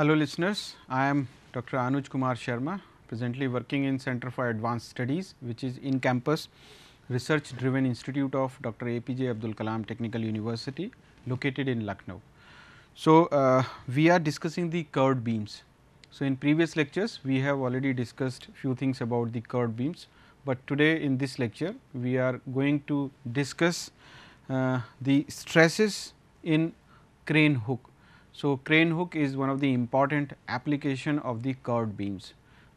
Hello listeners, I am Dr. Anuj Kumar Sharma, presently working in Center for Advanced Studies which is in campus research driven institute of Dr. APJ Abdul Kalam Technical University located in Lucknow. So, uh, we are discussing the curved beams. So, in previous lectures we have already discussed few things about the curved beams, but today in this lecture we are going to discuss uh, the stresses in crane hook so, crane hook is one of the important application of the curved beams.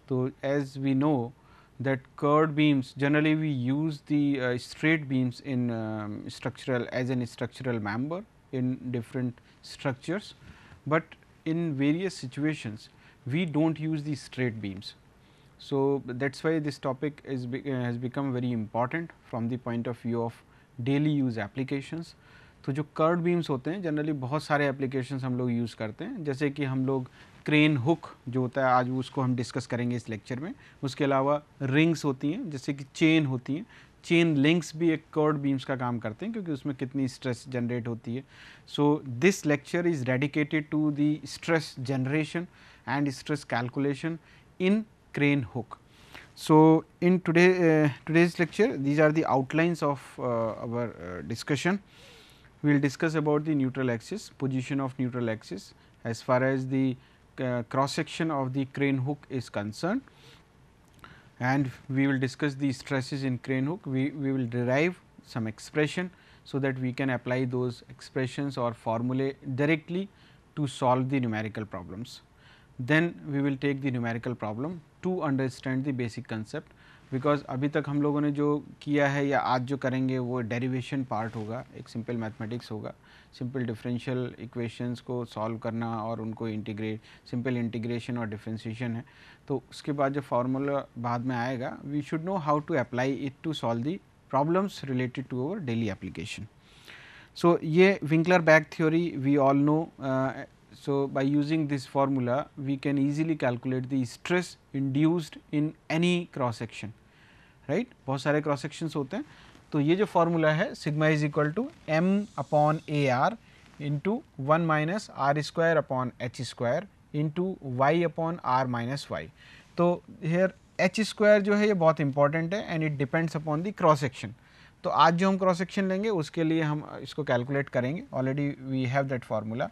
So, as we know that curved beams generally we use the uh, straight beams in um, structural as an structural member in different structures, but in various situations we do not use the straight beams. So, that is why this topic is be, uh, has become very important from the point of view of daily use applications. तो जो curd beams होते हैं generally बहुत सारे application हम लोग use करते हैं जैसे कि हम लोग क्रेन हुक जो होता है आज उसको हम डिस्कस करेंगे इस लेक्चर में उसके अलावा रिंग्स होती हैं जैसे कि चेन होती हैं चेन लिंक्स भी एक कर्ड बीम्स का काम करते हैं क्योंकि उसमें कितनी स्ट्रेस जनरेट होती है so this lecture is dedicated to the stress generation and stress calculation in crane hook so in today today's lecture these are the outlines of of discussion uh, we will discuss about the neutral axis, position of neutral axis as far as the uh, cross section of the crane hook is concerned and we will discuss the stresses in crane hook. We, we will derive some expression, so that we can apply those expressions or formulae directly to solve the numerical problems. Then we will take the numerical problem to understand the basic concept because अभी तक हम लोगों ने जो किया है या आज जो करेंगे वो डेरिवेशन पार्ट होगा एक सिंपल मैथमेटिक्स होगा सिंपल डिफरेंशियल इक्वेशंस को सॉल्व करना और उनको इंटीग्रेट सिंपल इंटीग्रेशन और डिफ्रेंशिएशन है तो उसके बाद जो फार्मूला बाद में आएगा we should know how to apply it to solve the problems related to our daily application so ये Winkler Bach theory we all know so by using this formula we can easily calculate the stress induced in any cross section right बहुत सारे cross sections होते हैं तो ये जो formula है sigma is equal to M upon A R into one minus R square upon H square into Y upon R minus Y तो here H square जो है ये बहुत इंपॉर्टेंट है and it depends upon the cross section तो आज जो हम क्रॉस सेक्शन लेंगे उसके लिए हम इसको कैलकुलेट करेंगे already we have that formula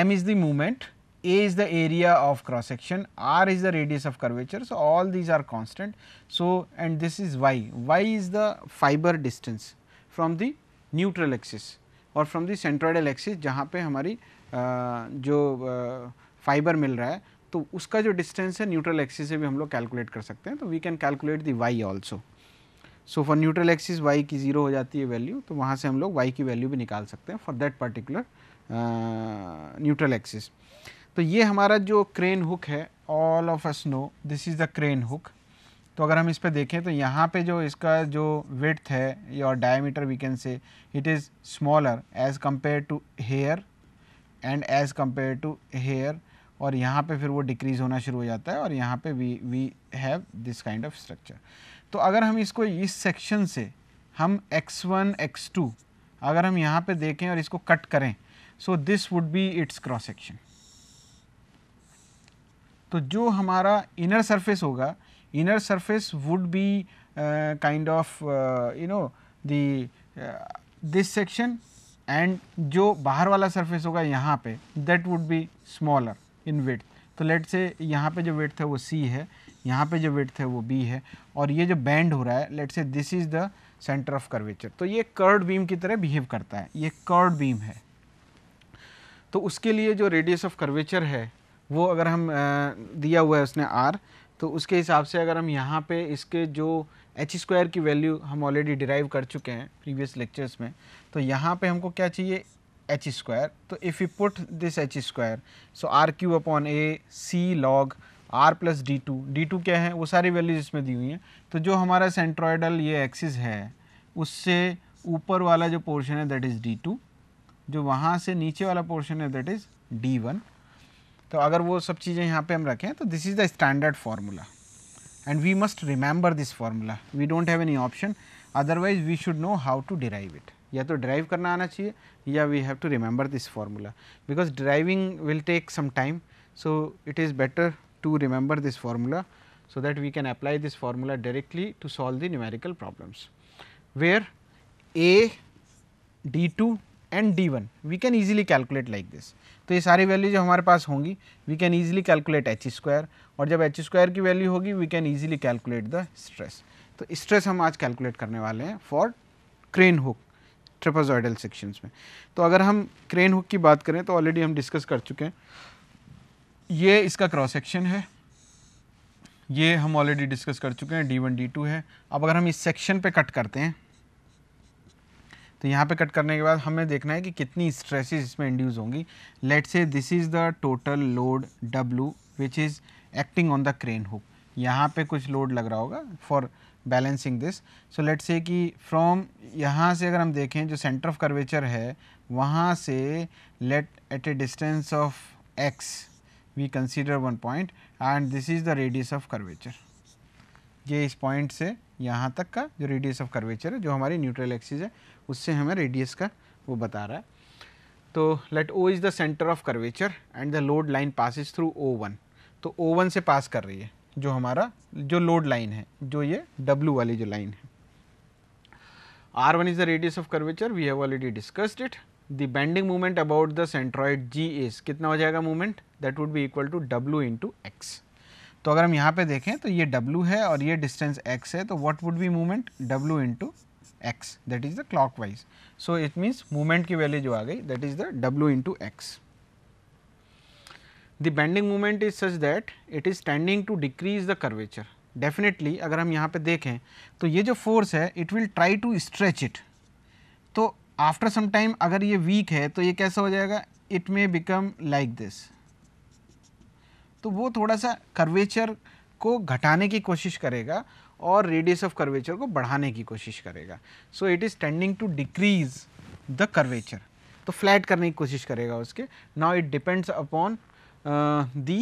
M is the movement A is the area of cross section, R is the radius of curvature. So, all these are constant. So, and this is Y, Y is the fiber distance from the neutral axis और from the centroidal axis जहाँ पे हमारी जो fibre मिल रहा है तो उसका जो डिस्टेंस है न्यूट्रल एक्सिस से भी हम लोग कैलकुलेट कर सकते हैं तो we can calculate the Y also so for neutral axis Y की ज़ीरो हो जाती है वैल्यू तो वहाँ से हम लोग वाई की वैल्यू भी निकाल सकते हैं for that particular neutral axis तो ये हमारा जो क्रेन हुक है all of us know this is the crane hook तो अगर हम इस पर देखें तो यहाँ पे जो इसका जो विथ है और diameter we can say it is smaller as compare to here and as compare to here और यहाँ पे फिर वो डिक्रीज़ होना शुरू हो जाता है और यहाँ पे we we have this kind of structure तो अगर हम इसको इस सेक्शन से हम x1 x2 अगर हम यहाँ पे देखें और इसको कट करें so this would be its cross section तो जो हमारा इनर सरफेस होगा inner surface would be kind of you know the this section and जो बाहर वाला सरफेस होगा यहाँ पे that would be smaller in weight तो लेट से यहाँ पे जो वेट है वो सी है यहाँ पे जो वेट है वो बी है और ये जो बैंड हो रहा है let say this is the centre of curvature तो ये कर्ड बीम की तरह बिहेव करता है ये कर्ड बीम है तो उसके लिए जो रेडियस ऑफ कर्वेचर है वो अगर हम दिया हुआ है उसने आर तो उसके हिसाब से अगर हम यहाँ पे इसके जो एच स्क्वायर की वैल्यू हम ऑलरेडी डिराइव कर चुके हैं प्रीवियस लेक्चर्स में तो यहाँ पे हमको क्या चाहिए एच स्क्वायर तो if you put this H square so R Q upon A C log R plus D two D two क्या है वो सारी वैल्यूज इसमें दी हुई हैं तो जो हमारा सेंट्रॉयडल ये एक्सिस है उससे ऊपर वाला जो पोर्शन है दैट इज़ डी टू जो वहाँ से नीचे वाला पोर्शन है दैट इज़ डी वन तो अगर वो सब चीज़ें यहाँ पे हम रखें तो this is the standard formula and we must remember this formula we don't have any option otherwise we should know how to derive it या तो ड्राइव करना आना चाहिए या we have to remember this formula because driving will take some time so it is better to remember this formula so that we can apply this formula directly to solve the numerical problems where A D two and D one we can easily calculate like this तो ये सारी value जो हमारे पास होंगी we can easily calculate H square और जब H square की वैल्यू होगी we can easily calculate the stress तो स्ट्रेस हम आज कैलकुलेट करने वाले हैं for crane hook trapezoidal sections में तो अगर हम क्रेन हुक की बात करें तो ऑलरेडी हम डिस्कस कर चुके हैं ये इसका क्रॉस सेक्शन है ये हम ऑलरेडी डिस्कस कर चुके हैं डी वन डी टू है अब अगर हम इस सेक्शन पे कट करते हैं तो यहाँ पे कट करने के बाद हमें देखना है कि कितनी स्ट्रेसेस इसमें इंड्यूस होंगी let say this is the total load W which is acting on the crane hook यहाँ पे कुछ लोड लग रहा होगा for balancing this so let say कि फ्रॉम यहाँ से अगर हम देखें जो सेंटर ऑफ कर्वेचर है वहाँ से let at a distance of X we consider one point and this is the radius of curvature ये इस पॉइंट से यहाँ तक का जो रेडियस ऑफ कर्वेचर है जो हमारी न्यूट्रल एक्सिस है उससे हमें रेडियस का वो बता रहा है तो let O is the centre of curvature and the load line passes through O one तो ओ वन से पास कर रही है जो हमारा जो लोड लाइन है जो ये डब्लू वाली जो लाइन है R one is the radius of curvature we have already discussed it the bending movement about the centroid G is कितना हो जाएगा movement that would be equal to W into X तो अगर हम यहाँ पे देखें तो ये W है और ये डिस्टेंस x है तो what would be movement W into x that is the clockwise. So, it means movement ki value jo a gai that is the w into x. The bending moment is such that it is tending to decrease the curvature. Definitely agar hum yahan pe dekhen to ye jo force hai it will try to stretch it. तो after some time agar ye weak hai to ye kaisa ho jayega it may become like this. तो वो थोड़ा सा curvature को घटाने की कोशिश करेगा और रेडियस ऑफ कर्वेचर को बढ़ाने की कोशिश करेगा so it is tending to decrease the curvature तो फ्लैट करने की कोशिश करेगा उसके now it depends upon the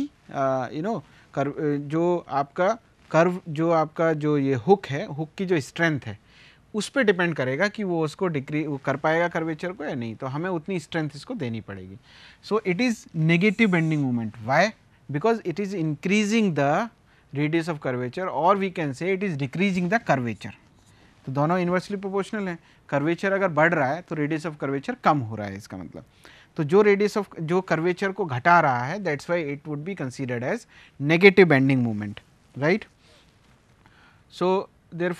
you know curve जो आपका कर्व जो आपका जो ये हुक है हुक की जो स्ट्रेंथ है उस पर डिपेंड करेगा कि वो उसको डिक्री वो कर पाएगा कर्वेचर को या नहीं तो हमें उतनी स्ट्रेंथ इसको देनी पड़ेगी so it is negative bending moment why because it is increasing the radius of curvature और we can say it is decreasing the curvature तो दोनों इन्वर्सली प्रोपोर्शनल हैं कर्वेचर अगर बढ़ रहा है तो रेडियस ऑफ कर्वेचर कम हो रहा है इसका मतलब तो जो रेडियस ऑफ जो कर्वेचर को घटा रहा है that's why it would be considered as negative bending moment right so the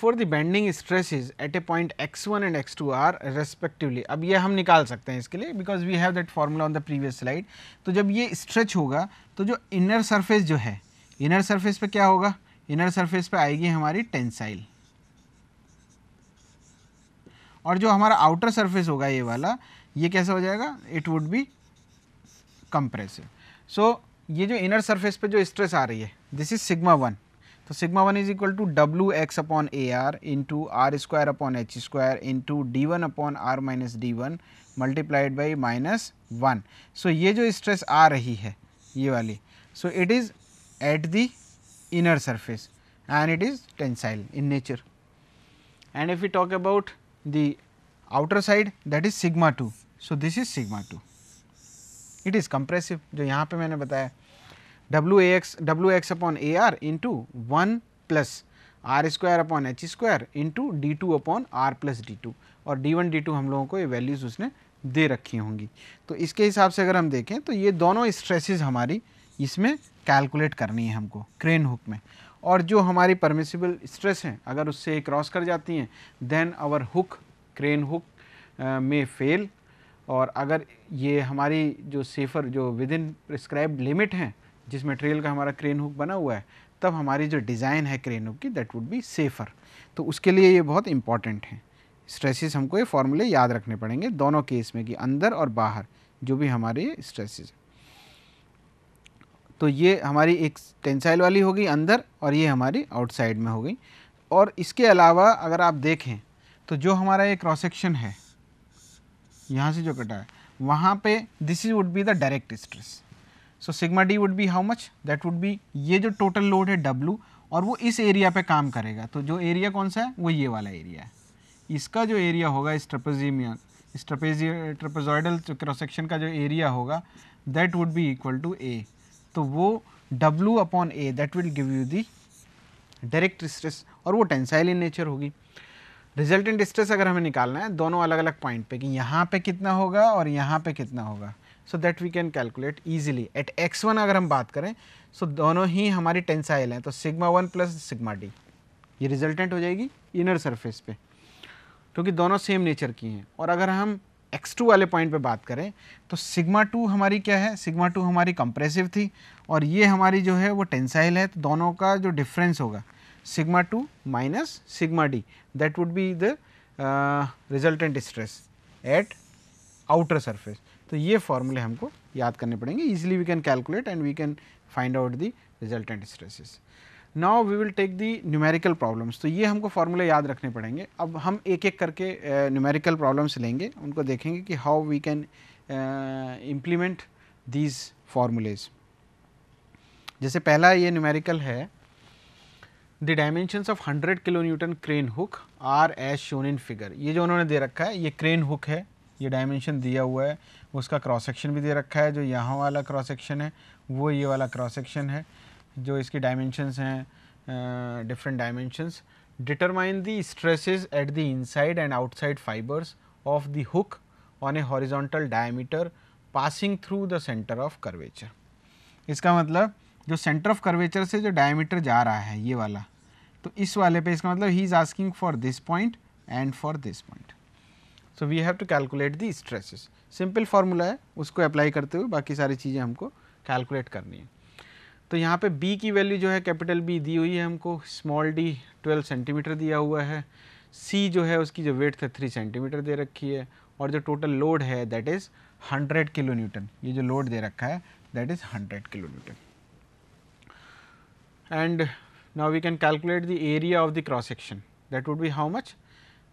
stress is at a point X one and X two are respectively अब ये हम निकाल सकते हैं इसके लिए because we have that formula on the previous slide तो जब ये स्ट्रेच होगा तो जो इनर सरफेस जो है इनर सरफेस पे क्या होगा इनर सरफेस पे आएगी हमारी टेंसाइल और जो हमारा आउटर सरफेस होगा ये वाला ये कैसा हो जाएगा it would be compressive so ये जो इनर सरफेस पे जो स्ट्रेस आ रही है दिस इज सिग्मा वन तो sigma one is equal to W X upon A R into R square upon H square into D one upon R minus D one multiplied by minus one so ये जो stress आ रही है ये वाली so it is at the inner surface and it is tensile in nature. And if we talk about the outer side that is sigma 2. So, this is sigma 2. It is compressive जो यहाँ पे मैंने बताया W A x W x upon A r into 1 plus r square upon h square into d 2 upon r plus d 2 और d 1 d 2 हम लोगों को ये values उसने दे रखी होंगी तो इसके हिसाब से अगर हम देखें तो ये दोनों स्ट्रेसेस हमारी इसमें कैलकुलेट करनी है हमको क्रेन हुक में और जो हमारी परमिसिबल स्ट्रेस हैं अगर उससे क्रॉस कर जाती हैं then our hook crane hook में फेल और अगर ये हमारी जो सेफर जो विद इन प्रिस्क्राइब लिमिट हैं जिस मटेरियल का हमारा क्रेन हुक बना हुआ है तब हमारी जो डिज़ाइन है क्रेन हुक की दैट वुड बी सेफ़र तो उसके लिए ये बहुत इंपॉर्टेंट हैं स्ट्रेसेस हमको ये फॉर्मूले याद रखने पड़ेंगे दोनों केस में कि अंदर और बाहर जो भी हमारे स्ट्रेसेस तो ये हमारी एक टेंसाइल वाली होगी अंदर और ये हमारी आउटसाइड में हो गई और इसके अलावा अगर आप देखें तो जो हमारा ये क्रॉस सेक्शन है यहाँ से जो कटा है वहाँ पे this is would be the direct stress so sigma D would be how much that would be ये जो टोटल लोड है डब्लू और वो इस एरिया पे काम करेगा तो जो एरिया कौन सा है वो ये वाला एरिया है इसका जो एरिया होगा इस ट्रपेजीमियन इस ट्रपेजी ट्रपेजॉइडल क्रॉस सेक्शन का जो एरिया होगा that would be equal to A तो वो W upon A that will give you the direct stress और वो टेंसाइल इन नेचर होगी रिजल्टेंट स्ट्रेस अगर हमें निकालना है दोनों अलग अलग पॉइंट पे कि यहाँ पे कितना होगा और यहाँ पे कितना होगा so that we can calculate easily at X one अगर हम बात करें सो so दोनों ही हमारी टेंसाइल हैं तो sigma one plus sigma D ये रिजल्टेंट हो जाएगी इनर सरफेस पे क्योंकि तो दोनों सेम नेचर की हैं और अगर हम x2 वाले पॉइंट पे बात करें तो सिग्मा टू हमारी क्या है सिग्मा टू हमारी कंप्रेसिव थी और ये हमारी जो है वो टेंसाइल है तो दोनों का जो डिफरेंस होगा sigma two minus sigma D that would be the resultant stress at outer surface तो ये फॉर्मूले हमको याद करने पड़ेंगे easily we can calculate and we can find out the resultant stresses now we will take the numerical problems तो ये हमको फार्मूले याद रखने पड़ेंगे अब हम एक एक करके न्यूमेरिकल uh, प्रॉब्लम्स लेंगे उनको देखेंगे कि how we can implement these formulas जैसे पहला ये न्यूमेरिकल है the dimensions of 100 kilo newton crane hook are as shown in figure ये जो उन्होंने दे रखा है ये क्रेन हुक है ये डायमेंशन दिया हुआ है उसका क्रॉस सेक्शन भी दे रखा है जो यहाँ वाला क्रॉस सेक्शन है वो ये वाला क्रॉस सेक्शन है जो इसके डायमेंशंस हैं different dimensions determine the stresses at the inside and outside fibres of the hook on a horizontal diameter passing through the centre of curvature इसका मतलब जो सेंटर ऑफ कर्वेचर से जो डायमीटर जा रहा है ये वाला तो इस वाले पे इसका मतलब he is asking for this point and for this point so we have to calculate the stresses simple formula है उसको अप्लाई करते हुए बाकी सारी चीज़ें हमको कैलकुलेट करनी है तो यहाँ पे b की वैल्यू जो है कैपिटल B दी हुई है हमको स्मॉल d 12 सेंटीमीटर दिया हुआ है c जो है उसकी जो वेट है 3 सेंटीमीटर दे रखी है और जो टोटल लोड है दैट इज़ 100 किलो न्यूटन ये जो लोड दे रखा है that is 100 kilo newton and now we can calculate the area of the cross section that would be how much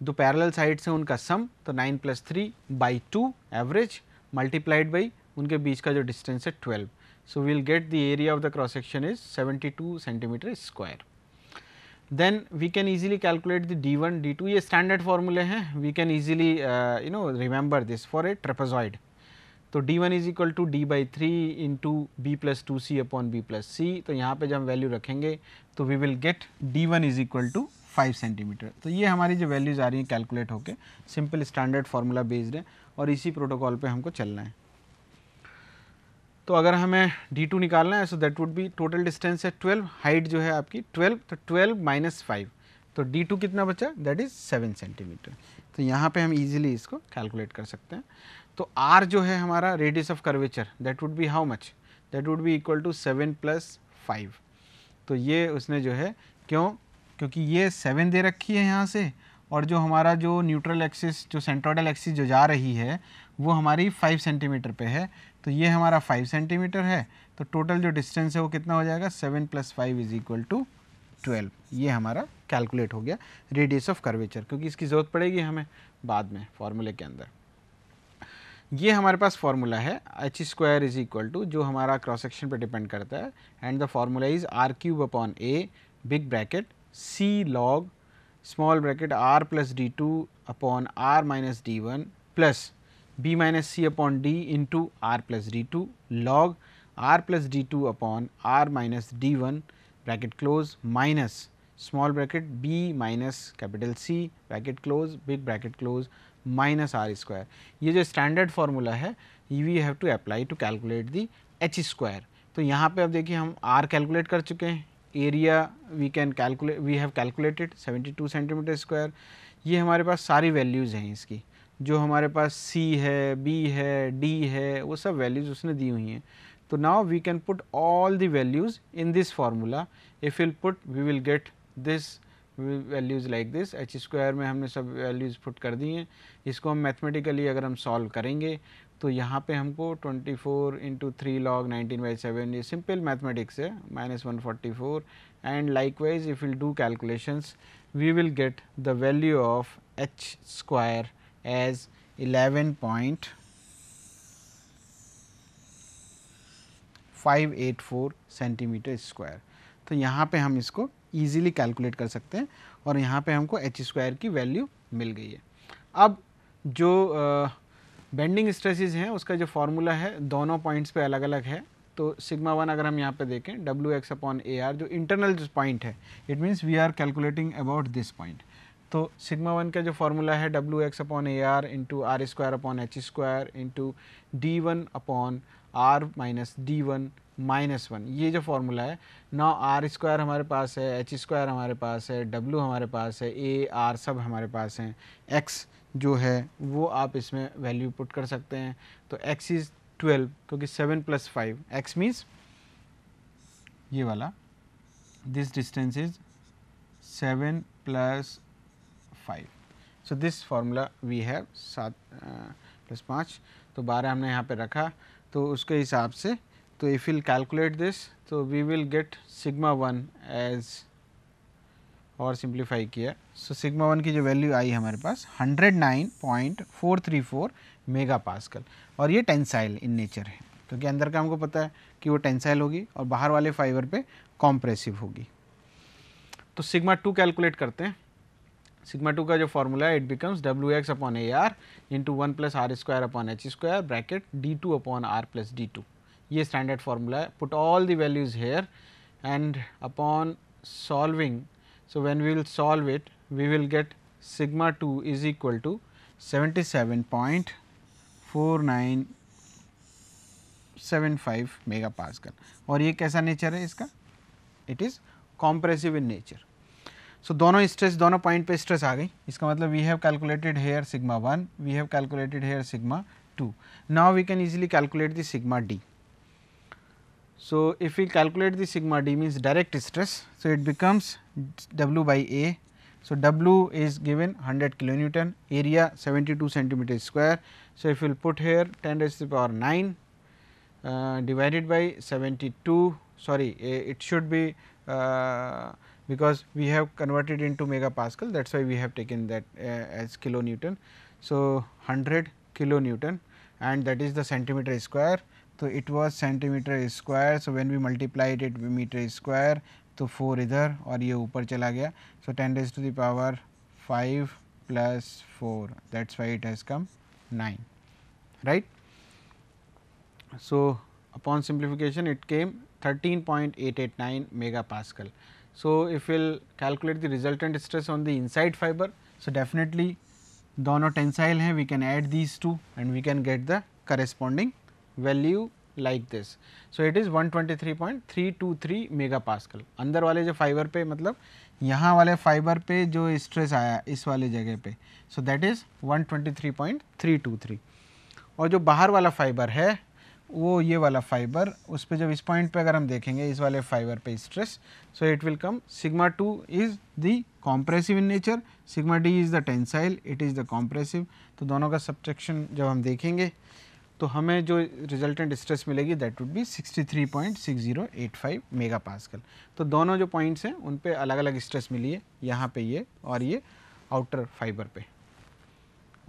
दो पैरल साइड्स हैं उनका सम तो 9 plus three by two average multiplied by उनके बीच का जो डिस्टेंस है 12 So, we will get the area of the cross section is 72 centimeter square. Then we can easily calculate the d1, d2 a standard formula hai. we can easily uh, you know remember this for a trapezoid. तो d1 is equal to d by 3 into b plus 2 c upon b plus c So, here we जब हम value रखेंगे we will get d1 is equal to 5 centimeter. So, ये हमारी जो values are calculate hoke, simple standard formula based formula based है और इसी protocol पे हमको चलना तो अगर हमें डी टू निकालना है so that would be total distance है ट्वेल्व हाइट जो है आपकी ट्वेल्व तो ट्वेल्व माइनस फाइव तो डी टू कितना बचा दैट इज़ सेवन सेंटीमीटर तो यहाँ पे हम इजीली इसको कैलकुलेट कर सकते हैं तो आर जो है हमारा radius of curvature that would be how much that would be equal to seven plus five तो ये उसने जो है क्यों क्योंकि ये सेवन दे रखी है यहाँ से और जो हमारा जो न्यूट्रल एक्सिस जो सेंट्रोडल एक्सिस जो जा रही है वो हमारी फाइव सेंटीमीटर पे है तो ये हमारा 5 सेंटीमीटर है तो टोटल जो डिस्टेंस है वो कितना हो जाएगा 7 plus five is equal to twelve ये हमारा कैलकुलेट हो गया रेडियस ऑफ कर्वेचर क्योंकि इसकी ज़रूरत पड़ेगी हमें बाद में फॉर्मूले के अंदर ये हमारे पास फार्मूला है H square is equal to जो हमारा क्रॉस सेक्शन पे डिपेंड करता है and the formula is R cube upon A big bracket C log small bracket R plus D two upon R minus D one plus b minus c upon d into r plus d 2 log r plus d 2 upon r minus d 1 bracket close minus small bracket b minus capital C bracket close big bracket close minus r square. ये जो standard formula है we have to apply to calculate the h square. तो यहाँ पे अब देखिए हम r calculate कर चुके हैं area we can calculate we have calculated 72 centimetre square. ये हमारे पास सारी values हैं इसकी जो हमारे पास C है B है D है वो सब वैल्यूज़ उसने दी हुई हैं तो now we can put all the values in this formula if will put we will get this values like this H square में हमने सब वैल्यूज़ पुट कर दी हैं इसको हम मैथमेटिकली अगर हम सॉल्व करेंगे तो यहाँ पे हमको 24 four into three log nineteen by seven ये सिंपल मैथमेटिक्स है minus one forty four and likewise if will do calculations we will get the value of H square as 11.584 centimetre square तो यहाँ पे हम इसको ईजिली कैलकुलेट कर सकते हैं और यहाँ पे हमको एच स्क्वायर की वैल्यू मिल गई है अब जो बेंडिंग स्ट्रेसेस हैं उसका जो फार्मूला है दोनों पॉइंट्स पे अलग अलग है तो सिग्मा वन अगर हम यहाँ पे देखें W X upon A R जो इंटरनल जो पॉइंट है it means we are calculating about this point तो सिग्मा वन का जो फार्मूला है W X upon A R into R square upon H square into D one upon R minus D one minus one ये जो formula है ना are square हमारे पास है एच स्क्वायर हमारे पास है डब्ल्यू हमारे पास है ए आर सब हमारे पास हैं एक्स जो है वो आप इसमें वैल्यू पुट कर सकते हैं तो एक्स इज़ ट्वेल्व क्योंकि seven plus five X means ये वाला this distance is seven plus five so this formula we have सात प्लस पाँच तो बारह हमने यहाँ पे रखा तो उसके हिसाब से तो इफ विल कैलकुलेट दिस तो we will get sigma one as और सिंप्लीफाई किया सो सिग्मा वन की जो वैल्यू आई हमारे पास hundred nine point four three four mega pascal और ये टेंसाइल इन नेचर है क्योंकि अंदर का हमको पता है कि वो टेंसाइल होगी और बाहर वाले फाइबर पे कॉम्प्रेसिव होगी तो सिग्मा टू कैलकुलेट करते हैं सिग्मा टू का जो फॉर्मूला है it becomes W X upon A R into one plus R square upon H square bracket D two upon R plus D two ये standard formula है put all the values here and upon solving so when we we will solve it get sigma two is equal to seventy seven point four nine seven five mega pascal और ये कैसा nature है इसका it is compressive in nature So, दोनों stress दोनों point पे stress आ गई इसका मतलब we have calculated here sigma 1 we have calculated here sigma 2. Now, we can easily calculate the sigma d. So, if we calculate the sigma d means direct stress. So, it becomes W by A. So, W is given 100 kilonewton area 72 centimeter square. So, if we will put here 10 to the power 9 uh, divided by 72 sorry uh, it should be uh, because we have converted into megapascal that is why we have taken that uh, as kilonewton. So, 100 kilonewton and that is the centimeter square. So, it was centimeter square. So, when we multiplied it with meter square So 4 either or ye ऊपर chala gaya. So 10 to the power 5 4 That's why it has come 9 right? So upon simplification, it came 13.889 megapascal. Pascal. So, if we will calculate the resultant stress on the inside fiber, so definitely dono tensile hai, we can add these two and we can get the corresponding value like this. So, it is 123.323 mega Pascal. अंदर wale jo fiber pe matlab यहाँ wale fiber pe jo stress आया is wale जगह pe. So, that is 123.323 और जो बाहर वाला fibre है वो ये वाला फाइबर उस पर जब इस पॉइंट पे अगर हम देखेंगे इस वाले फाइबर पे stress so it will come sigma two is the compressive in nature sigma D is the tensile it is the compressive तो दोनों का सब्ट्रैक्शन जब हम देखेंगे तो हमें जो रिजल्टेंट स्ट्रेस मिलेगी that would be 63.6085 mega pascal तो दोनों जो पॉइंट्स हैं उन पे अलग अलग स्ट्रेस मिली है यहाँ पे ये और ये आउटर फाइबर पे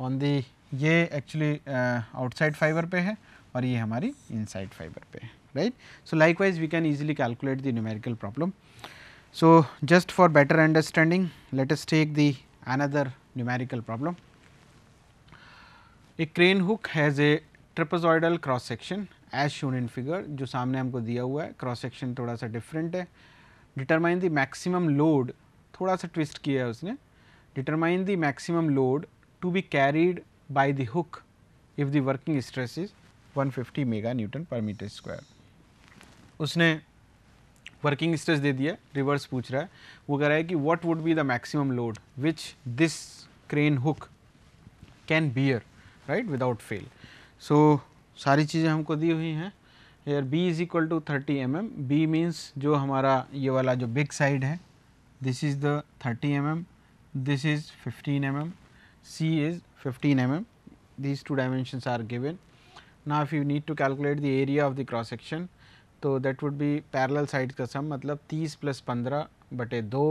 ऑन दी ये एक्चुअली आउटसाइड फाइबर पे है और ये हमारी इनसाइड फाइबर पे है right so likewise we can easily calculate the numerical problem so just for better understanding let take take the another numerical problem a crane hook has a trapezoidal cross section as shown in जो सामने हमको दिया हुआ है cross section थोड़ा सा different है determine the maximum load थोड़ा सा ट्विस्ट किया है उसने determine the maximum load to be carried by the hook if the working stress is 150 mega newton per metre square उसने वर्किंग स्ट्रेस दे दिया रिवर्स पूछ रहा है वो कह रहा है कि what would be the maximum load which this crane hook can bear right without fail so सारी चीज़ें हमको दी हुई हैं here B is equal to thirty M M B means जो हमारा ये वाला जो बिग साइड है this is the thirty M M fifteen M 15 C is fifteen 15 M these two dimension are given Now, if you need to calculate the area of the cross section, तो that would be parallel side का sum मतलब 30 plus पंद्रह बटे दो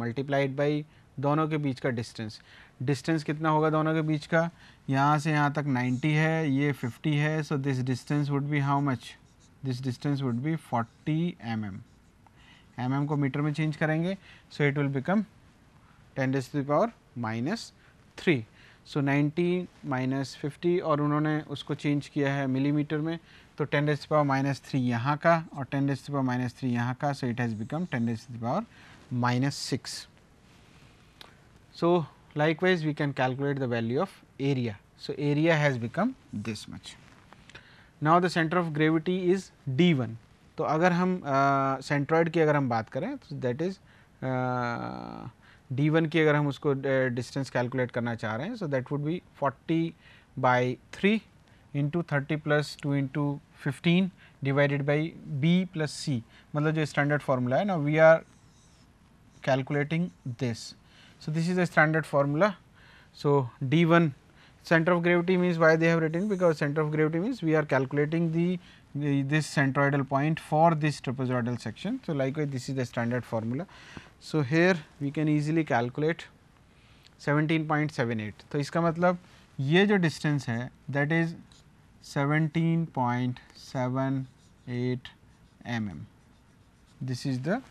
multiplied by दोनों के बीच का distance distance कितना होगा दोनों के बीच का यहाँ से यहाँ तक 90 है ये 50 है so this distance would be how much this distance would be 40 M M M M को मीटर में चेंज करेंगे so it will become ten raise to power minus three so ninety minus fifty और उन्होंने उसको चेंज किया है millimetre में तो ten raise power minus three यहाँ का और ten raise power minus three यहाँ का so it has become ten raise power so likewise we can calculate the value of area so area has become this much now the centre of gravity is D one तो अगर हम centroid uh, की अगर हम बात करें तो that is d1 की अगर हम उसको डिस्टेंस कैलकुलेट करना चाह रहे हैं so that would be 40 by three into thirty plus two into fifteen divided by B plus C मतलब जो स्टैंडर्ड फार्मूला है ना we are calculating this so this is a standard formula so d1 centre of gravity means why they have written because centre of gravity means we are calculating the the, this centroidal point for this trapezoidal section. So, likewise this is the standard formula. So, here we can easily calculate 17.78. So, इसका मतलब ये जो distance hai that is 17.78 mm. This is the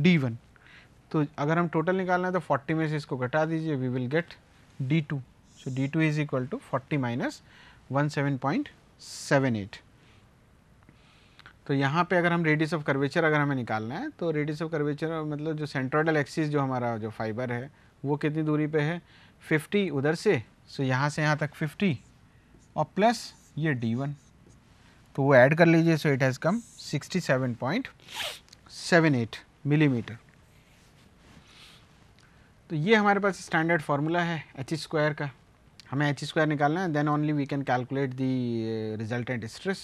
D1. तो अगर हम total निकालना है तो 40 में से इसको घटा दीजिए we will get D2. So, D2 is equal to 40 minus 17.78. तो यहाँ पे अगर हम रेडियस ऑफ कर्वेचर अगर हमें निकालना है तो रेडियस ऑफ कर्वेचर मतलब जो सेंट्रोडल एक्सिस जो हमारा जो फाइबर है वो कितनी दूरी पे है 50 उधर से सो यहाँ से यहाँ तक 50 और प्लस ये D1 तो वो ऐड कर लीजिए so it has come 67.78 millimetre तो ये हमारे पास स्टैंडर्ड फार्मूला है एच स्क्वायर का हमें एच स्क्वायर निकालना है then only we can calculate the resultant stress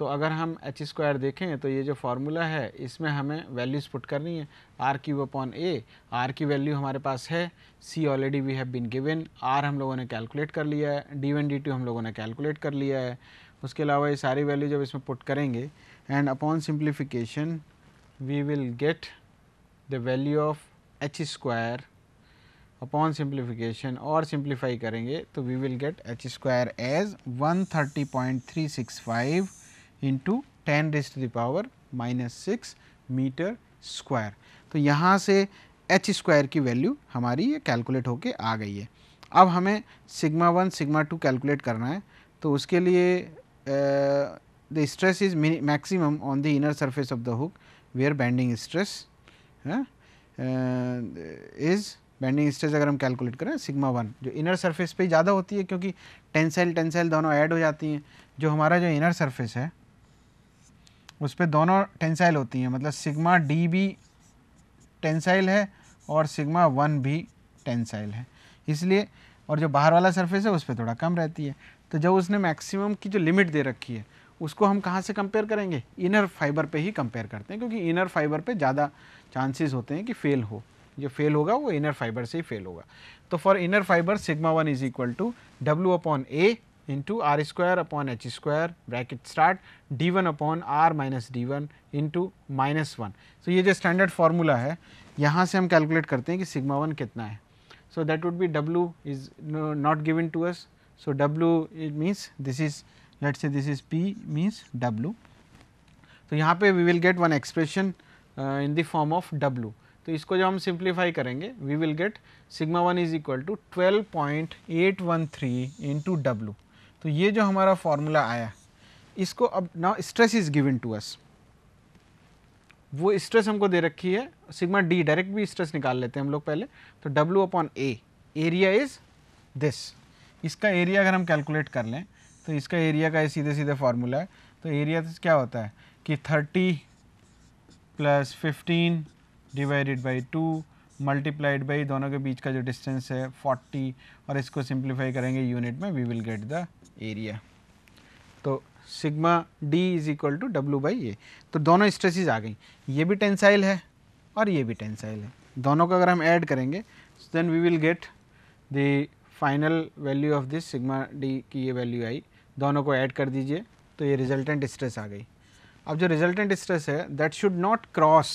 तो अगर हम एच स्क्वायर देखें तो ये जो फार्मूला है इसमें हमें वैल्यूज़ पुट करनी है R cube upon A R की वैल्यू हमारे पास है see already we have been given R हम लोगों ने कैलकुलेट कर लिया है डी वन डी टू हम लोगों ने कैलकुलेट कर लिया है उसके अलावा ये सारी वैल्यू जब इसमें पुट करेंगे and upon simplification we will get the value of H square upon simplification और सिंप्लीफाई करेंगे तो we will get H square as one thirty point three six five into 10 raised to the power minus 6 metre square तो यहाँ से H square की value हमारी ये calculate होके आ गई है अब हमें sigma one sigma two calculate करना है तो उसके लिए the stress is maximum on the inner surface of the hook where bending stress is bending stress अगर हम कैलकुलेट करें सिग्मा वन जो इनर सरफेस पे ज़्यादा होती है क्योंकि टेंसाइल टेंसाइल दोनों ऐड हो जाती हैं जो हमारा जो इनर सरफेस है उस पर दोनों टेंसाइल होती हैं मतलब सिग्मा डी भी टेंसाइल है और सिग्मा वन भी टेंसाइल है इसलिए और जो बाहर वाला सरफेस है उस पर थोड़ा कम रहती है तो जब उसने मैक्सिमम की जो लिमिट दे रखी है उसको हम कहाँ से कंपेयर करेंगे इनर फाइबर पे ही कंपेयर करते हैं क्योंकि इनर फाइबर पे ज़्यादा चांसेस होते हैं कि फेल हो जो फेल होगा वो इनर फाइबर से ही फेल होगा तो for inner fibre sigma one is equal to W upon A into r square upon h square bracket start d 1 upon r minus d 1 into minus one so ये जो standard formula है यहाँ से हम calculate करते हैं कि sigma one कितना है so that would be w is not given to us so w it means this is let say this is p means w तो यहाँ पे we will get one expression in the form of w तो इसको जब हम simplify करेंगे we will get sigma one is equal to twelve point eight one three into W तो ये जो हमारा फॉर्मूला आया इसको अब now stress is given to us वो स्ट्रेस हमको दे रखी है सिग्मा डी डायरेक्ट भी स्ट्रेस निकाल लेते हैं हम लोग पहले तो W upon A area is this इसका एरिया अगर हम कैलकुलेट कर लें तो इसका एरिया का सीधे सीधे फार्मूला है तो एरिया तो क्या होता है कि thirty plus fifteen divided by two multiplied by दोनों के बीच का जो डिस्टेंस है 40 और इसको सिंप्लीफाई करेंगे यूनिट में we will get the area तो sigma D is equal to W by A तो दोनों स्ट्रेसेस आ गई ये भी टेंसाइल है और ये भी टेंसाइल है दोनों को अगर हम ऐड करेंगे then we will get the final value of this sigma D की ये वैल्यू आई दोनों को ऐड कर दीजिए तो ये रिजल्टेंट स्ट्रेस आ गई अब जो रिजल्टेंट स्ट्रेस है that should not cross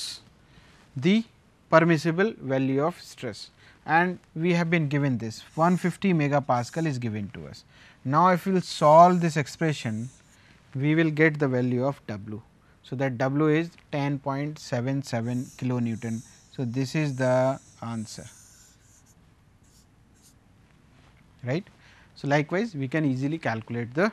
the permissible value of stress and we have been given this 150 pascal is given to us Now, if we will solve this expression, we will get the value of W. So, that W is 10.77 kilo Newton. So, this is the answer right. So, likewise we can easily calculate the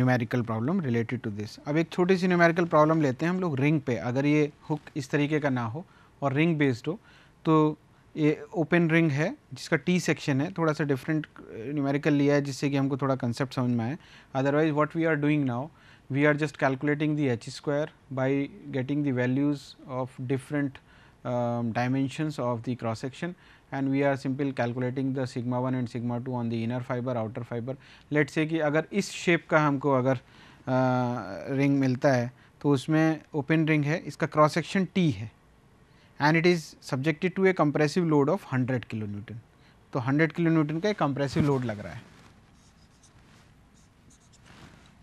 numerical problem related to this अब एक छोटी सी numerical problem लेते हैं हम लोग ring पे अगर ये हुक इस तरीके का ना हो और रिंग बेस्ड हो तो ये ओपन रिंग है जिसका टी सेक्शन है थोड़ा सा डिफरेंट न्यूमेरिकल लिया है जिससे कि हमको थोड़ा कंसेप्ट समझ में आए otherwise what we are doing now we are just calculating the H square by getting the values of different dimensions of the cross section and we are simple calculating the sigma one and sigma two on the inner fibre outer fibre let say कि अगर इस shape का हमको अगर ring uh, मिलता है तो उसमें ओपन रिंग है इसका क्रॉस सेक्शन टी है and it is subjected to a compressive load of 100 kilonewton. तो 100 न्यूटन का एक कंप्रेसिव लोड लग रहा है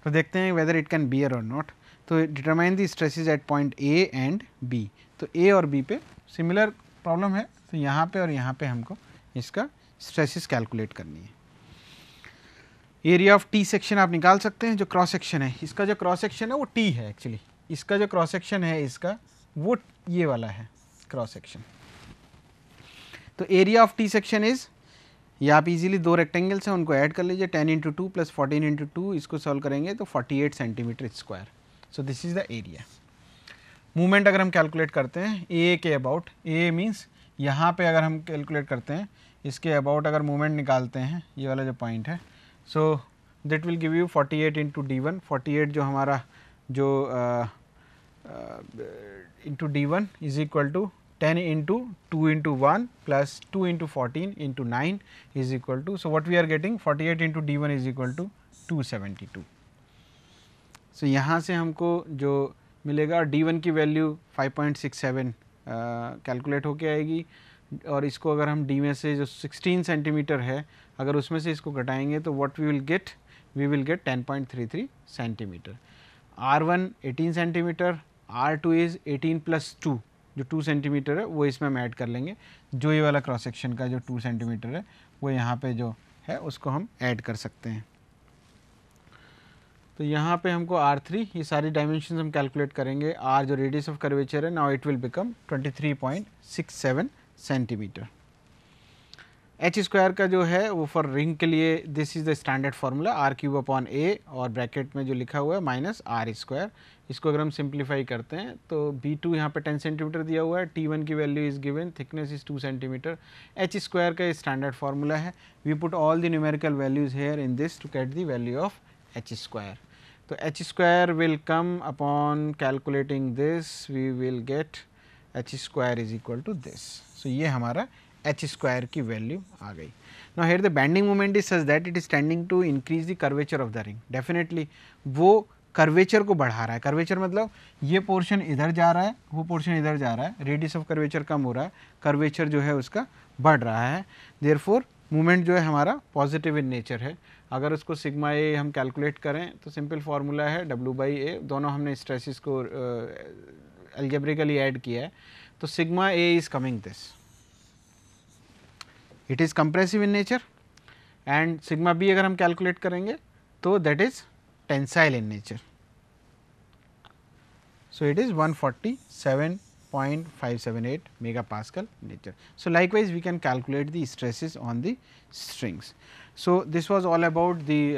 तो देखते हैं वेदर इट कैन बियर और नॉट तो determine the stresses at point A and B तो ए और बी पे सिमिलर प्रॉब्लम है तो यहाँ पे और यहाँ पे हमको इसका स्ट्रेसिस कैलकुलेट करनी है एरिया ऑफ टी सेक्शन आप निकाल सकते हैं जो क्रॉस सेक्शन है इसका जो क्रॉस सेक्शन है वो टी है एक्चुअली इसका जो क्रॉस सेक्शन है इसका वो ये वाला है क्रॉस सेक्शन तो area of T section is ये आप इजीली दो रेक्टेंगल्स हैं उनको ऐड कर लीजिए 10 into two plus fourteen into two इसको सॉल्व करेंगे तो 48 centimetre square so this is the area movement अगर हम कैलकुलेट करते हैं ए के अबाउट ए मीन्स यहाँ पे अगर हम कैलकुलेट करते हैं इसके अबाउट अगर मूवमेंट निकालते हैं ये वाला जो पॉइंट है so that will give you 48 at into D one जो हमारा जो into D one is equal to 10 into 2 into 1 plus 2 into 14 into 9 is equal to. So, what we are getting 48 into d 1 is equal to 272. So, यहाँ से हमको जो मिलेगा d 1 की value 5.67 calculate uh, होके आएगी और इसको अगर हम d में से जो 16 सेंटीमीटर है अगर उसमें से इसको घटाएंगे तो what we will get we will get 10.33 centimetre r1 18 centimetre r2 is 18 plus 2 जो टू सेंटीमीटर है वो इसमें हम ऐड कर लेंगे जो ये वाला क्रॉस सेक्शन का जो टू सेंटीमीटर है वो यहाँ पे जो है उसको हम ऐड कर सकते हैं तो यहाँ पे हमको आर थ्री ये सारी डायमेंशन हम कैलकुलेट करेंगे आर जो रेडियस ऑफ कर्वेचर है now it will become 23.67 centimetre H square का जो है वो फॉर रिंग के लिए this is the standard formula R cube upon A और ब्रैकेट में जो लिखा हुआ है माइनस आर स्क्वायर इसको अगर हम सिंप्लीफाई करते हैं तो बी टू यहाँ पर टेन सेंटीमीटर दिया हुआ है टी वन की value is given thickness is two centimetre H square का स्टैंडर्ड फार्मूला है we put all the numerical values here in this to get the value of H square तो H square will come upon calculating this we will get H square is equal to this so ये हमारा H square की वैल्यू आ गई. ना here the bending moment is such that it is standing to increase the curvature of the ring definitely वो curvature को बढ़ा रहा है कर्वेचर मतलब ये पोर्शन इधर जा रहा है वो पोर्शन इधर जा रहा है रेडियस ऑफ कर्वेचर कम हो रहा है कर्वेचर जो है उसका बढ़ रहा है देयर फोर मूवमेंट जो है हमारा पॉजिटिव इन नेचर है अगर उसको सिग्मा ए हम कैलकुलेट करें तो सिंपल फार्मूला है डब्ल्यू बाई ए दोनों हमने स्ट्रेसिस को एल्जेब्रिकली एड ऐड किया है तो sigma A is coming this it is compressive in nature and sigma b अगर हम calculate करेंगे तो that is tensile in nature. So, it is 147.578 megapascal nature. So, likewise we can calculate the stresses on the strings. So this was all about the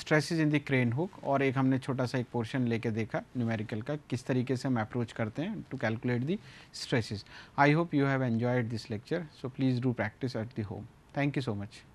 stresses in the crane hook और एक हमने छोटा सा एक portion लेके देखा numerical का किस तरीके से हम अप्रोच करते हैं to calculate the stresses I hope you have enjoyed this lecture so please do practice at the home thank you so much